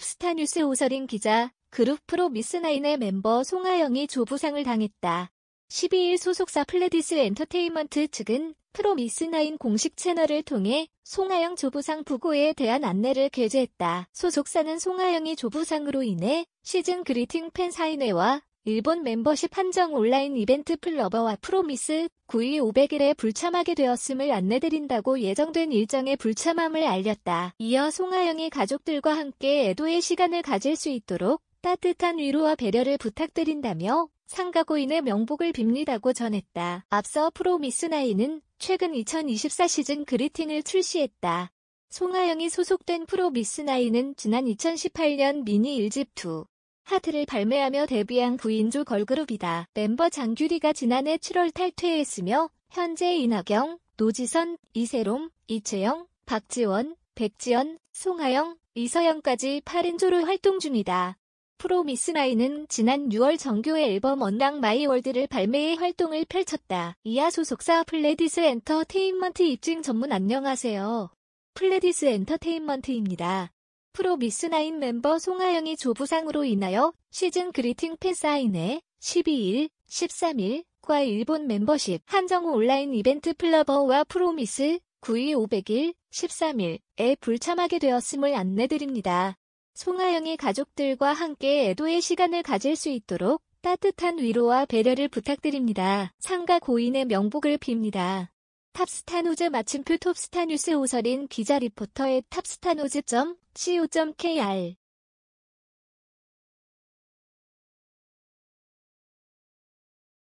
톱스타 뉴스 오서인 기자, 그룹 프로 미스나인의 멤버 송하영이 조부상을 당했다. 12일 소속사 플레디스 엔터테인먼트 측은 프로 미스나인 공식 채널을 통해 송하영 조부상 부고에 대한 안내를 게재했다. 소속사는 송하영이 조부상으로 인해 시즌 그리팅 팬 사인회와 일본 멤버십 한정 온라인 이벤트 플러버와 프로미스 9위 500일에 불참하게 되었음을 안내드린다고 예정된 일정에 불참함을 알렸다. 이어 송하영이 가족들과 함께 애도의 시간을 가질 수 있도록 따뜻한 위로와 배려를 부탁드린다며 상가고인의 명복을 빕니다고 전했다. 앞서 프로미스나인은 최근 2024 시즌 그리팅을 출시했다. 송하영이 소속된 프로미스나인은 지난 2018년 미니 1집 2 하트를 발매하며 데뷔한 9인조 걸그룹이다. 멤버 장규리가 지난해 7월 탈퇴했으며 현재 이낙영 노지선, 이세롬, 이채영, 박지원, 백지연, 송하영, 이서영까지 8인조로 활동 중이다. 프로미스나인은 지난 6월 정규의 앨범 언락 마이월드를 발매해 활동을 펼쳤다. 이하 소속사 플레디스 엔터테인먼트 입증 전문 안녕하세요. 플레디스 엔터테인먼트입니다. 프로 미스나인 멤버 송하영이 조부상으로 인하여 시즌 그리팅 팬 사인회 12일, 13일 과 일본 멤버십 한정우 온라인 이벤트 플러버와 프로미스 9위 500일 13일에 불참하게 되었음을 안내드립니다. 송하영이 가족들과 함께 애도의 시간을 가질 수 있도록 따뜻한 위로와 배려를 부탁드립니다. 상가 고인의 명복을 빕니다. 탑스타노즈 마침표 톱스타뉴스 오설인 기자 리포터의 탑스타노즈.com co.kr